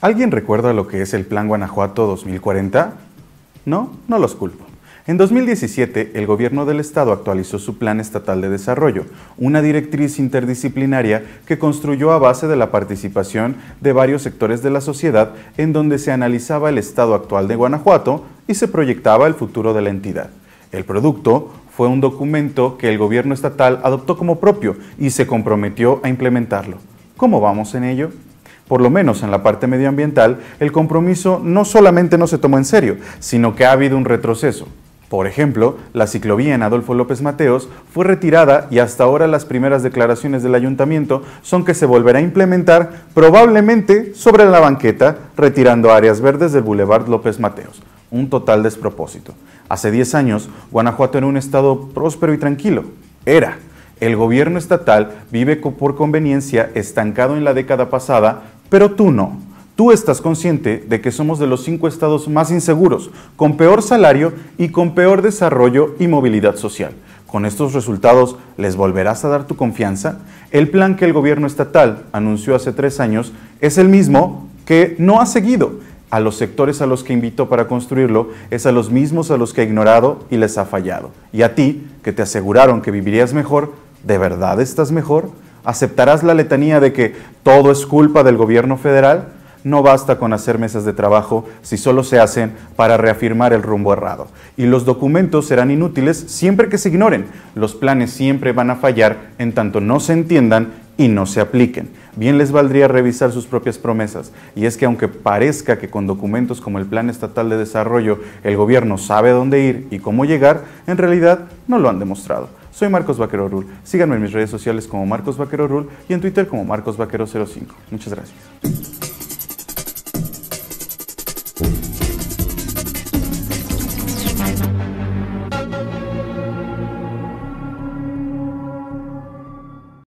¿Alguien recuerda lo que es el Plan Guanajuato 2040? No, no los culpo. En 2017, el gobierno del estado actualizó su Plan Estatal de Desarrollo, una directriz interdisciplinaria que construyó a base de la participación de varios sectores de la sociedad en donde se analizaba el estado actual de Guanajuato y se proyectaba el futuro de la entidad. El producto fue un documento que el gobierno estatal adoptó como propio y se comprometió a implementarlo. ¿Cómo vamos en ello? Por lo menos en la parte medioambiental, el compromiso no solamente no se tomó en serio, sino que ha habido un retroceso. Por ejemplo, la ciclovía en Adolfo López Mateos fue retirada y hasta ahora las primeras declaraciones del ayuntamiento son que se volverá a implementar probablemente sobre la banqueta, retirando áreas verdes del Boulevard López Mateos. Un total despropósito. Hace 10 años, Guanajuato era un estado próspero y tranquilo. Era. El gobierno estatal vive por conveniencia estancado en la década pasada pero tú no. Tú estás consciente de que somos de los cinco estados más inseguros, con peor salario y con peor desarrollo y movilidad social. ¿Con estos resultados les volverás a dar tu confianza? El plan que el gobierno estatal anunció hace tres años es el mismo que no ha seguido. A los sectores a los que invitó para construirlo es a los mismos a los que ha ignorado y les ha fallado. Y a ti, que te aseguraron que vivirías mejor, ¿de verdad estás mejor? ¿Aceptarás la letanía de que todo es culpa del gobierno federal? No basta con hacer mesas de trabajo si solo se hacen para reafirmar el rumbo errado. Y los documentos serán inútiles siempre que se ignoren. Los planes siempre van a fallar en tanto no se entiendan y no se apliquen. Bien les valdría revisar sus propias promesas, y es que aunque parezca que con documentos como el Plan Estatal de Desarrollo el gobierno sabe dónde ir y cómo llegar, en realidad no lo han demostrado. Soy Marcos Vaquero Rul, síganme en mis redes sociales como Marcos Vaquero Rul y en Twitter como Marcos Vaquero 05. Muchas gracias.